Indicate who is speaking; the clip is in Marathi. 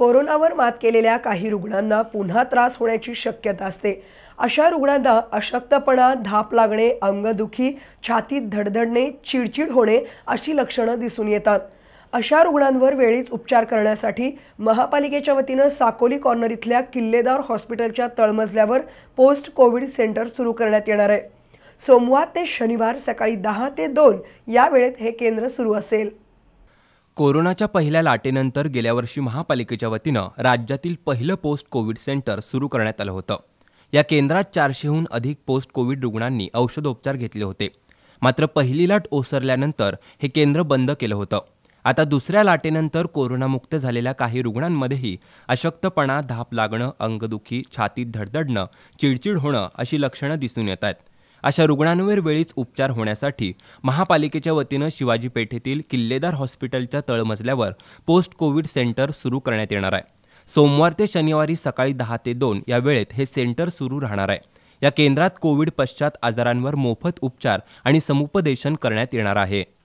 Speaker 1: कोरोनावर मात केलेल्या काही रुग्णांना पुन्हा त्रास होण्याची शक्यता असते अशा रुग्णांना अशक्तपणा धाप लागणे अंगदुखी छातीत धडधडणे चिडचिड होणे अशी लक्षणं दिसून येतात अशा रुग्णांवर वेळीच उपचार करण्यासाठी महापालिकेच्या वतीनं साकोली कॉर्नर इथल्या किल्लेदार हॉस्पिटलच्या तळमजल्यावर पोस्ट कोविड सेंटर सुरू करण्यात येणार आहे सोमवार ते शनिवार सकाळी दहा ते दोन या वेळेत हे केंद्र सुरू असेल
Speaker 2: कोरोनाच्या पहिल्या लाटेनंतर गेल्या वर्षी महापालिकेच्या वतीनं राज्यातील पहिलं पोस्ट कोविड सेंटर सुरू करण्यात आलं होतं या केंद्रात चारशेहून अधिक पोस्ट कोविड रुग्णांनी औषधोपचार घेतले होते मात्र पहिली लाट ओसरल्यानंतर हे केंद्र बंद केलं होतं आता दुसऱ्या लाटेनंतर कोरोनामुक्त झालेल्या काही रुग्णांमध्येही अशक्तपणा धाप लागणं अंगदुखी छातीत धडधडणं चिडचिड होणं अशी लक्षणं दिसून येत आहेत अशा रुग्णांवर वेळीच उपचार होण्यासाठी महापालिकेच्या वतीनं शिवाजी पेठेतील किल्लेदार हॉस्पिटलच्या तळमजल्यावर पोस्ट कोविड सेंटर सुरू करण्यात येणार आहे सोमवार ते शनिवारी सकाळी दहा ते दोन या वेळेत हे सेंटर सुरू राहणार आहे या केंद्रात कोविड पश्चात आजारांवर मोफत उपचार आणि समुपदेशन करण्यात येणार आहे